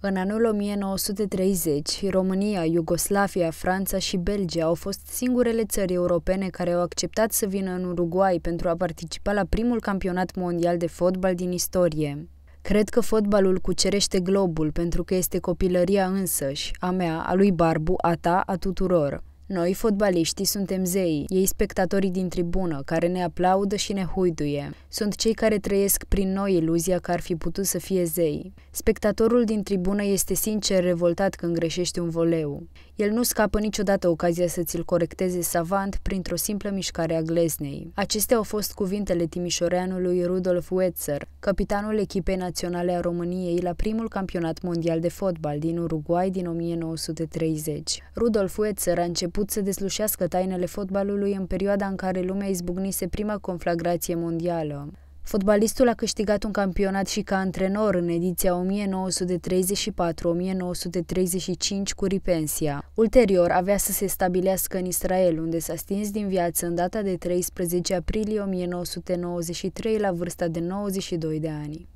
În anul 1930, România, Iugoslavia, Franța și Belgia au fost singurele țări europene care au acceptat să vină în Uruguay pentru a participa la primul campionat mondial de fotbal din istorie. Cred că fotbalul cucerește globul pentru că este copilăria însăși, a mea, a lui Barbu, a ta, a tuturor. Noi, fotbaliștii, suntem zeii, ei spectatorii din tribună, care ne aplaudă și ne huiduie. Sunt cei care trăiesc prin noi iluzia că ar fi putut să fie zei. Spectatorul din tribună este sincer revoltat când greșește un voleu. El nu scapă niciodată ocazia să ți-l corecteze savant printr-o simplă mișcare a gleznei. Acestea au fost cuvintele timișoreanului Rudolf Wetzer, capitanul echipei naționale a României la primul campionat mondial de fotbal din Uruguay din 1930. Rudolf Wetzer a început început să deslușească tainele fotbalului în perioada în care lumea izbucnise prima conflagrație mondială. Fotbalistul a câștigat un campionat și ca antrenor în ediția 1934-1935 cu Ripensia. Ulterior avea să se stabilească în Israel, unde s-a stins din viață în data de 13 aprilie 1993 la vârsta de 92 de ani.